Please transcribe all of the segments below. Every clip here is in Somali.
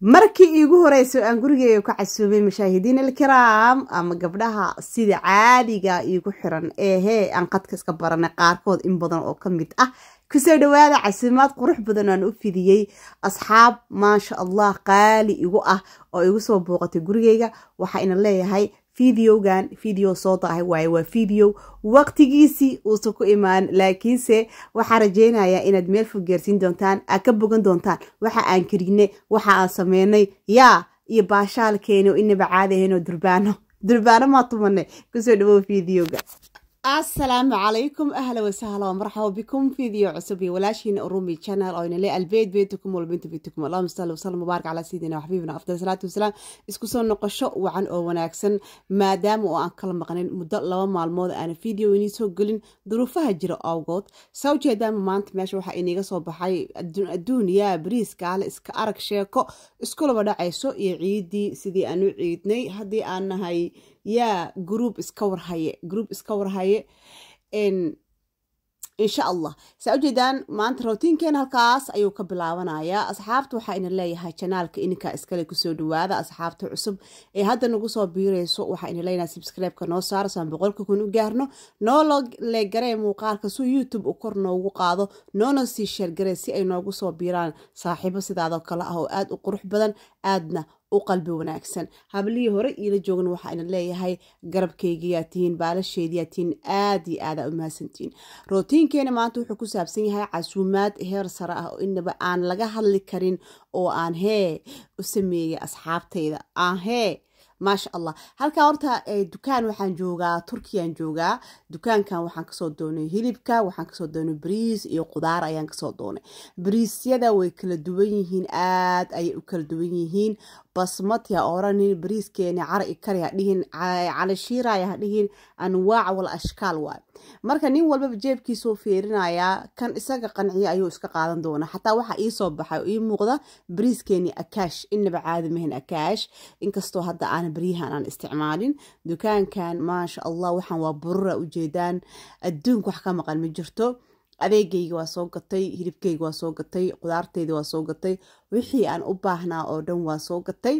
markii iigu horeyso aan gurigeega ka casuumay mashaahidiin alkiraam ama gabdhaha sida caadiga iigu xiran eehee aan qadka iska baranay qaarkood in badan oo ka mid ah kusoo dhowaada casuumaad qurux badan aan u fidiyey asxaab maasha allah qaali igu ah oo igu soo buuqatay gurigeyga waxaa ina leeyahay videogan video soo dahay waay waa video waqtigiisii uusan ku imaan laakiinse waxaa rajeynayaa inaad meel fog doontaan aad ka bogan doontaan waxa aan karinay waxa aan sameynay yaa iyo baashaalkeeno inaba oo durbaano durbaano maa tumanay kusoo dhawow videoga asalaamu calaykum ahla wasahla marxaba bikum video cusub iyo walaashiina urumi channel oo inale albeed beetukum walbinta bitukum allahuma salli wasallam mubaarak calaa sayidina waxbiibina afdal salaatu wasalaam isku soo noqosho wacan oo wanaagsan maadaama oo aan kala maqnin muddo laba maalmood aan video inii soo gelin duruufaha jira awgood saa ujeedaanma maanta meesha waxaa iniga soo baxay adduuniya bariiskaale iska arag sheeko isku laba dhacayso iyo ciidii sidii aan u ciidnay haddii aan nahay yaa group iska warhaye group iska warhaye insha allah saa ujeedaan maanta routiinkeena halkaas ayuu ka bilaabanayaa asxaabta waxaa ina leeyahay janaalka ininka iskale kusoo dhawaada asxaabta cusub ee hadda nagu soo biirayso waxaa ina leeyahay subscribe-ka noo saaro saan boqolka kun u gaarno noolo le leegaree muuqaalka si youtube u kor noogu qaado noona sii sheergaree si ay noogu soo biiraan saaxiibo sidaadoo kale ah oo aada u qurux badan aadna u qalbi wanaagsan hablihii hore iila joogna waxaana leeyahay garabkaygiyaa tihiin baalasheediyaa tihiin aad iyo aada u mahadsantihiin rootiinkeena maanta wuxuu ku saabsan yahay casuumaad heer sare ah oo inaba aan laga hadli karin oo aan hee u sameeyey asxaabtayda aan hee maasha allah halkaa horta eh, dukaan waxaan joogaa turkiyaan joogaa dukaankan waxaan kasoo doonay hilibka waxaan kasoo doonay bariis iyo qudaar ayaan kasoo doonay bariisyada way kala duwan yihiin aad ayay u kala duwan yihiin basmati ha oranin cari kari hadhihin calashiiraaya hadhihin anwaac wal ashkaal waay marka nin walbaba jeebkiisuu fiirinayaa kan isaga qanciya ayuu iska qaadan doonaa xataa waxaa ii soo baxay oo ii muuqda bariiskeeni akaash inaba caadi mahan akaash inkastoo hadda aan aan baryahan aan isticmaalin dukaankan maasha allah waxaan waa burura ujeedaan adduunka wax ka maqan ma jirto adeegayga waa soo gatay hilibkeyga waa soo gatay qudaarteyda waa soo gatay wixii aan u baahnaa oo dhan waa soo gatay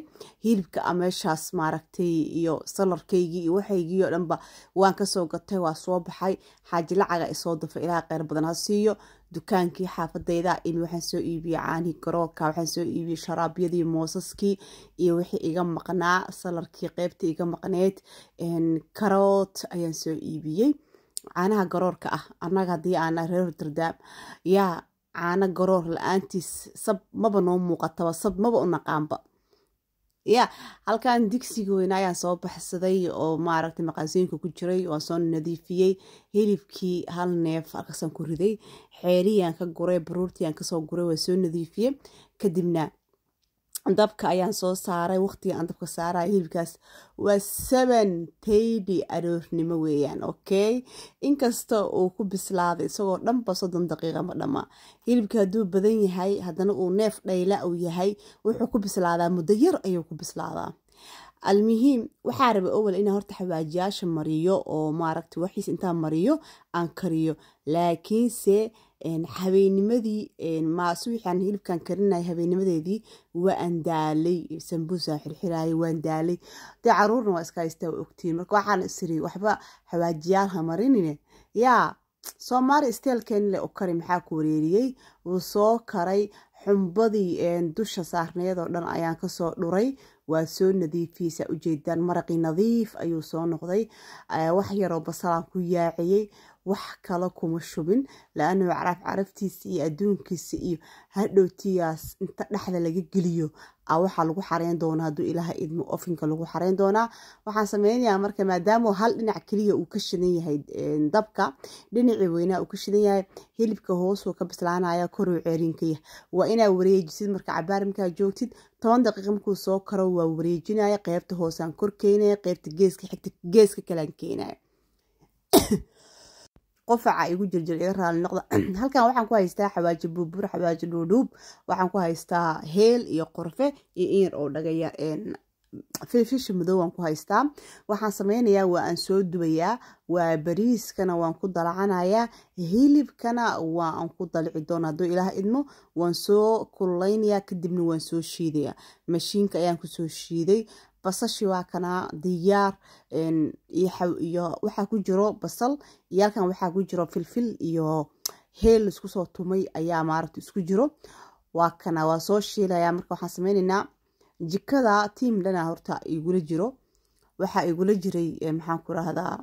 hilibka a ah meeshaas maaragtay iyo salarkaygii iyo waxaygii oo dhanba waan kasoo gatay waa soo baxay xaaji lacaga isoo dafa ilaaha kheyr badan ha siiyo dukaankii xaafadeyda in waxaan soo iibiyey caanii garoorka waxaan soo iibiyey sharaabyadii moosaskii iyo wixii iga maqnaa salarkii qeybta iga maqneed karoot ayaan soo iibiyey caanaha garoorka ah annaga haddii aana reer dardaab yaa caano garoor la-aantiis sab maba noo muuqataba sab maba u naqaanba ya halkan digsigi weyna ayaan soo baxsaday oo maaragtay maqaasooyinka ku jiray waan soo nadiifiyey hilibkii hal neef halkaasaan ku riday xeeriyaan ka guray baruurtiyaan kasoo guray waan soo nadiifiyey kadibna dabka ayaan soo saaray waqtiga aan dabka saaraya hilibkaas waa seven taydi aroornimo weeyaan okay inkasta uu ku bislaaday isagoo dhanba soddon daqiiqa ma dhamma hilibka hadduu badan yahay haddana uu neef dhayla uu yahay wuxuu ku bislaadaa muddo yar ayuu ku bislaadaa almuhiim waxaa rabay owel inaan horta xawaajiyaasha mariyo oo maaragta waxiis intaan mariyo aan kariyo laakiinse habeenimadii maasu wixaan hilibkan karinay habeenimadeedii waa andaalay sambuusan xirxiraayay waan daalay dee caruurna waa iska haystaa ogtiin marka waxaan isiri waxba hawaajiyaal ha marinine yaa soomaali isteelkeeni le u kari maxaa ku wareeriyey wuu soo karay xumbadii dusha saarneedoo oo dhan ayaan kasoo dhuray waa soo nadiifiyeysaa ujeedaan maraqii nadiif ayuu soo noqday wax yaroo basalaan ku yaaciyey wax kale kuma shubin la-annahu carabtiisa iyo adduunkiisa iyo hadhowtiyaas inta dhexda laga geliyo a ah, waxaa lagu xareyn doonaa hadduu ilaaha idmo ofinka lagu xareyn doonaa waxaan sameynayaa marka maadaama hal dhinac keliya uu ka shidan yahay dabka dhinacii weynaa uu ka shidan yahay hilibka hoosuu ka bislaanaya koruu ceeriinkaya waa inaa wareejisid marka cabaar markaa joogtid toban daqiiqa markuu soo karo waa wareejinaya qeybta hoosaan kor keenaya qeybta geeska xigta geeska kalaan keenaya qofaca igu jirjir iga raali noqda halkan waxaan ku haystaa xawaaji buubur xawaaji dhuudhuub waxaan ku haystaa heel iyo qorfe iyo inyar oo dhagaya fifishi madow waan ku haystaa waxaan sameynayaa waa aan soo dubayaa waa bariiskana waan ku dalacanayaa hilibkana waan ku dalici doona hadduu ilaah idmo waan soo kululeynayaa kadibna waan soo shiidayaa mashiinka ayaan kusoo shiiday basashi waa kanaa diyaar iyo waxaa ku jiro basal iyo waxaa ku jiro filfil iyo heel isku tumay ayaa maaragta isku jiro waa kana waa soo shiilaya marka waxaan sameynaynaa jikada tiim dhana horta igula jiro waxaa igula jiray maxaan ku rahdaa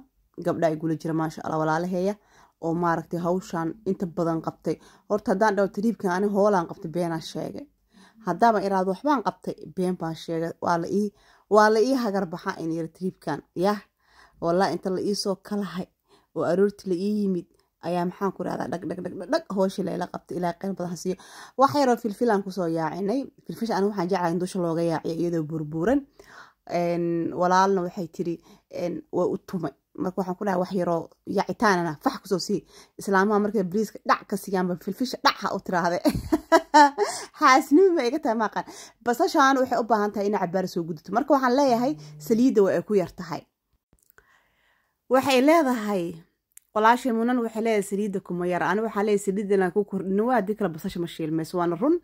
gabdhaa igula jira maasha alla walaalaheeya oo maaragtay hawshan inta badan qabtay horta haddaan dhawo tariibkan ani hoolaan qabtay beenaa sheegay haddaaba iraado waxbaan qabtay been baan sheegay waa la ii waa la ii hagarbaxa in yar triibkan yah walaa inta la iisoo kalahay oo aroorti la ii yimid ayaa maxaan ku rahdaa dhagdhagdhagdhag hooshi layla qabtay ilaa qeyr badan hasiiyo wax yaroo filfil kusoo yaacinay filfilsha ani waxaan jeclahay in dusha looga yaaciyo iyadoo burbuuran walaalna waxay tiri way u tumay marka waxaan ku dhahay wax yaroo yacitaanana fax kusoo sii islaamaha markay briiska dhac ka siiyaanba filfisha dhac ha u tiraahde xaasnimi ma iga tahay maaqan basashaan waxay u baahan tahay inay cabaara soo gudato marka waxaan leeyahay saliidda waa ay ku yar tahay waxay leedahay walaashay munan waxay leedahay saliidda kuma yar ani waxaa leeyahay saliiddan aan ku kordhino waa haddii kale basasha ma shiilmayso waana run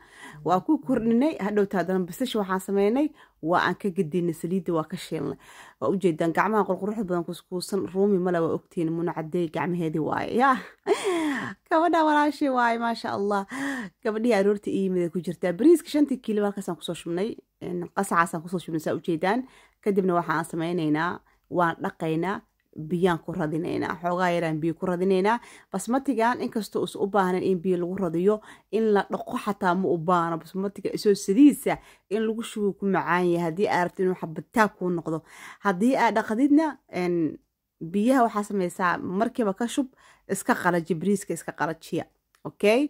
waa ku kordhinay hadhowta haddana basasha waxaan sameynay waa aan ka gadinay saliidda waa ka shiilnay waa ujeedaan gacmaha qurquruxda badan kuskuusan ruumi male waa ogtiin muna cadeey gacmaheedii waaye yaa gabadha walaashii waaye maasha allah gabadhihii aroorta iimida ku jirtaa bariiska shantii kiilo halkaasaan kusoo shubnay qasacaasaan kusoo shubnay saa ujeedaan kadibna waxaan samaynaynaa waan dhaqaynaa biyaan ku radinaynaa xoogaa yaraan biyo ku radinaynaa basmatigan inkastoo is u baahnan in biyo lagu radiyo in la dhaqo xataa ma u baahno basmatiga isoo sidiisa in lagu shugo ku macaanyahay haddii aad rabto inuu xabitaan kuu noqdo haddii aad dhaqdidna biyaha waxaa samaysaa markiiba ka shub iska qalaji briiska iska qalajiya okay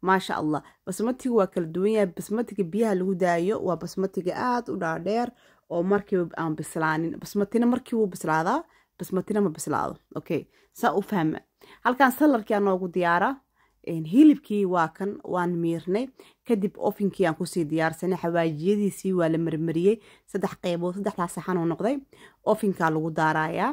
maasha allah basmatiga waa kala duwan yahay basmatiga biyaha lagu daayo waa basmatiga aada u dhaadheer oo markiiba aan bislaanin basmatina markii bislaadaa basmatina ma bislaado okay saa u fahma halkan salarkiaa noogu diyaara hilibkii waa kan waan miirnay kadib ofinkii aan kusii diyaarsanay xawaajiyadiisii waa la marmariyey saddex qeybood saddexdaa saxan noqday ofinkaa lagu daarayaa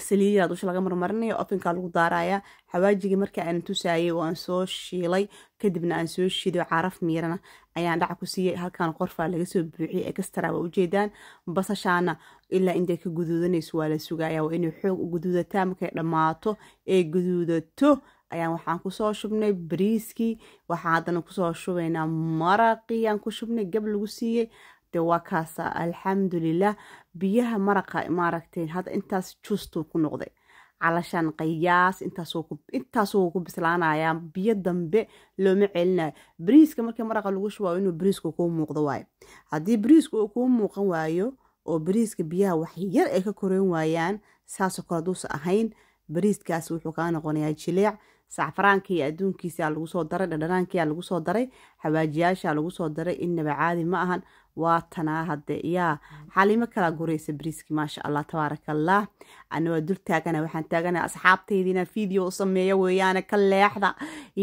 saliidida dusha laga marmarinayo ofinka lagu daaraya xawaajigii marka aan tusaayay oo aan soo shiilay kadibna aan soo shiiday caraf miirana ayaan dhaca ku siiyey halkaan qorfaa laga soo buuxiyay ekstara waa ujeedaan basashaana ilaa intay ka guduudanayso waa la sugaaya waa inay xoog u guduudataa markay dhammaato ee guduudato ayaan waxaan kusoo shubnay bariiskii waxaan haddana kusoo shubaynaa maraqii aan ku shubnay gab lagu siiyey maaragtay waa kaasa alxamdulilah biyaha maraqa maaragtay hadda intaas juustuu ku noqday calashaan qayaas intaasuu ku bislaanayaa biyo dambe looma celinayo briiska markii maraqa lagu shubaayo inuu bariisku kuu muuqdo waayo haddii bariisku uu kuu muuqan waayo oo bariiska biyaha wax yar ay ka koreyn waayaan saasoo kale haduusa ahayn bariiskaasi wuxuu kaa noqonayaa jileec sacfaraankiiyo adduunkiisa lagusoo daray dhadhanaankiia lagu soo daray xawaajiyaasha lagu soo daray inaba caadi ma ahan waa tanaa hadde yaa xalimo kalaa guraysa briiski maasha allah tabaarak allah ana waa dul taagana waxaan taagana asxaabtaydiina inaan video u sameeyo weeyaane ka leexda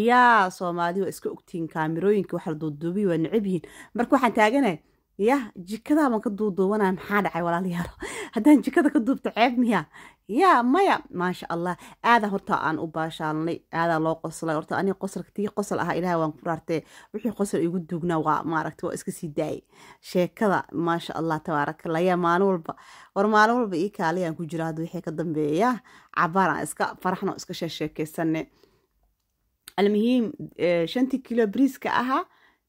yaa soomaalida waa iska ogtihiin kaamirooyinka wax la duuduubiya waa necab yihiin marka waxaan taaganay yah jikadaabaan ka duuduubanaa maxaa dhacay walaalayaal haddaan jikada ka duubto ceeb miya ya maya maasha allah aada horta aan u baashaalnay aadaa loo qoslay horta ani qosalka tii qosal ahaa ilaah waan ku raartee wixii qosal igu duugnaa waa maaragta waa iska sii daayay sheekada maasha allah tabaarakalaya maalin walba war maalin walba ii kaaliyaan ku jira wixii ka dambeeya cabaar aan iska faraxno iska sheesheekeysanne almuhiim shantii kilo briiska ahaa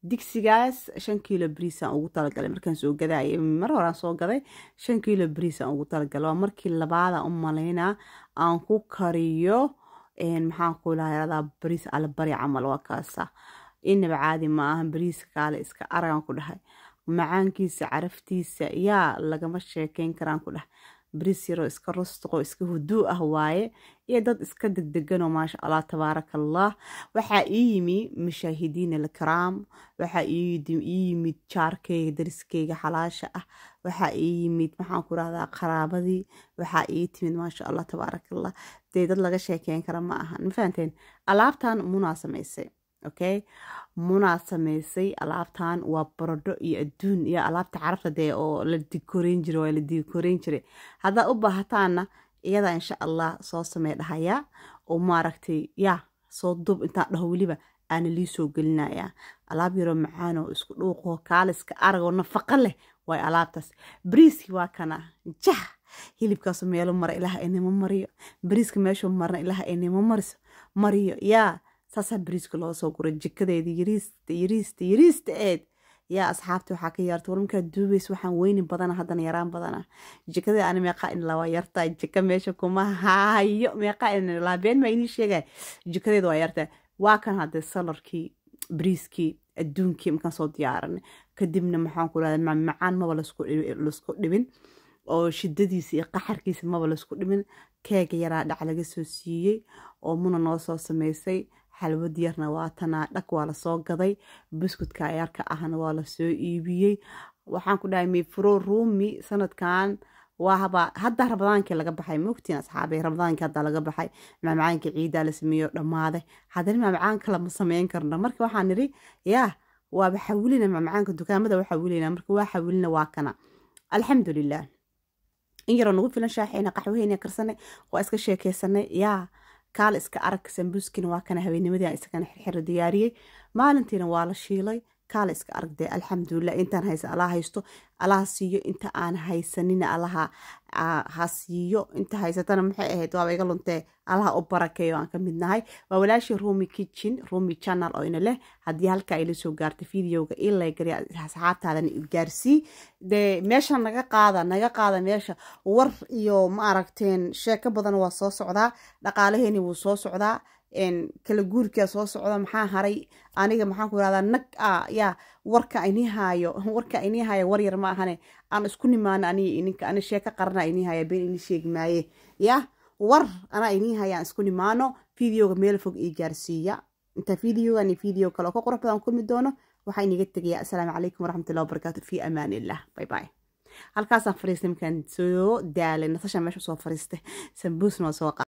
digsigaas shan kiilo briisaan ugu talagalay markaan soo gadaayay mar horaan soo gaday shan kiilo briisaan ugu talagalay waa markii labaada u malaynaa aan ku kariyo maxaan ku lahayradaa briis alabari camal waa kaasa inaba caadi ma ahan bariiska kaale iska aragaan ku dhahay macaankiisa caraftiisa yaa lagama sheekeyn karaan ku dhahay bris yaro iska rustuqoo iska huduu ah waaye iyo dad iska degdeganoo maasha allah tabaaraka allah waxaa ii yimi mashaahidiin alkaraam waxaa ii yimid jaarkeyga dariskeyga xalaasha ah waxaa ii yimid maxaan ku rahdaa qaraabadii waxaa ii timid maasha allah tabaaraka allah dee dad laga sheekeyn kara ma ahan mafahanteen alaabtan munaa samaysay okay munaa sameysay alaabtan waa baradho iyo adduun iyo alaabta carabta dee oo la dikoreyn jira waa la dikoreyn jiray haddaad u baahataana iyadaa insha allah soo samey dhahayaa oo maaragtay yaa soo dub intaan dhaho weliba aana lii soo gelinayaa alaab yaroo macaanoo isku dhuuqoo kaaliska aragoo nafaqa leh waay alaabtaas bariiskii waa kana jah hilibkaasu meelo mara ilaah inima mariyo bariiska meeshuu marna ilaah inima mariso mariyo yaa saasaa bariiska loo soo guray jikadeeda yariista yariista yariista eed yaa asxaabti waxaa ka yaarta war markaa duubays waxaan weyni badana haddana yaraan badana jikada ani meeqaa in lawaa yartaa jika meesha kuma haayo meeqaa in laabeen maa inii sheegay jikadeeda waa yartaa waa kan haddee salarkii briiskii adduunkii markaan soo diyaaranay kadibna maxaan ku rahda macmacaan maba laysku dhibin oo shidadiisa iyo qaxarkiisa maba laysku dhibin keega yaraa dhac laga soo siiyey oo muna noo soo samaysay xalwad yarna waa tanaa dhag waa lasoo gaday buskudka yarka ahna waa lasoo iibiyey waxaan ku dhahay mifro rumi sanadkan waa hadda rabadaankii laga baxay mogtiin asxaabay rabadaankii hadda laga baxay maamacaankii ciidaa la sameeyo dhammaade haddana maamacaan kale ma sameyn karno marka waxaan nidhi yaa waaba xawilina maamacaanka dukaamada waa xawilina marka waa xawilina waa kana alxamdulilah in yaroo nagu filan shaaxeyna qaxwaheyna karsanay waa iska sheekeysanay yaa kaal iska arag sambuskina waa kana haweennimadii aan isagana xirxiro diyaariyey maalintiina waa la shiilay kaaliska iska alxamdulila alxamdulilah intaan haysan allaha haysto allaha siiyo inta aan haysanina allaha ah, ha siiyo inta haysatana maxay ahayd waaba iga luntee allaha u barakeeyo aan ka midnahay waa walaashii rumi kitchin rumi channel oo ina leh haddii halka ayla soo gaartay videoga ilagarya asxaabtaadana idgaarsii dee meesha naga qaada naga qaada meesha war iyo ma aragteen sheeko badan waa soo socdaa dhaqaalaheeni wuu soo socdaa kala guurkaa soo socda maxaa haray aniga maxaanku irahdaa nag a ah, yaa warka inii haayo warka inii haayo waryar ma ahane aan isku nimaano aniga ininka ani sheeko qarana inii haya been inii sheegi maaye yah war anaa ini haya aan isku nimaano videoga meel fog ii gaarsiiya inta videoga ani video kale oo ka qurux badan kulmi doono waxaa iniga tegayaa assalaamu calaykum waraxmatullahi wabarakaatu fi amaan illah bay bay halkaasaan fariistay markaan soo daalay nasasha meesha soo fariistay sambuusna waa soo qa